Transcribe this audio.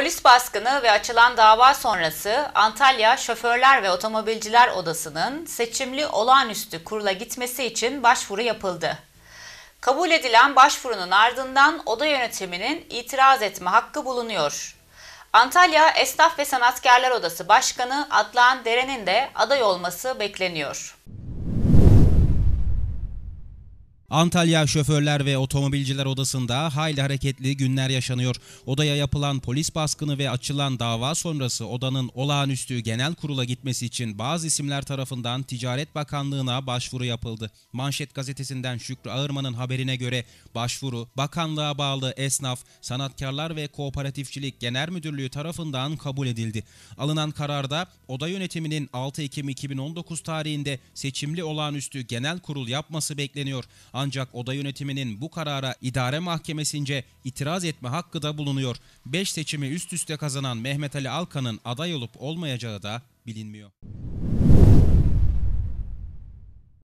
Polis baskını ve açılan dava sonrası Antalya Şoförler ve Otomobilciler Odası'nın seçimli olağanüstü kurula gitmesi için başvuru yapıldı. Kabul edilen başvurunun ardından oda yönetiminin itiraz etme hakkı bulunuyor. Antalya Esnaf ve Sanatkarlar Odası Başkanı Adlan Deren'in de aday olması bekleniyor. Antalya Şoförler ve Otomobilciler Odası'nda hayli hareketli günler yaşanıyor. Odaya yapılan polis baskını ve açılan dava sonrası odanın olağanüstü genel kurula gitmesi için bazı isimler tarafından Ticaret Bakanlığı'na başvuru yapıldı. Manşet gazetesinden Şükrü Ağırman'ın haberine göre başvuru bakanlığa bağlı esnaf, sanatkarlar ve kooperatifçilik genel müdürlüğü tarafından kabul edildi. Alınan kararda oda yönetiminin 6 Ekim 2019 tarihinde seçimli olağanüstü genel kurul yapması bekleniyor. Ancak oda yönetiminin bu karara idare mahkemesince itiraz etme hakkı da bulunuyor. 5 seçimi üst üste kazanan Mehmet Ali Alkan'ın aday olup olmayacağı da bilinmiyor.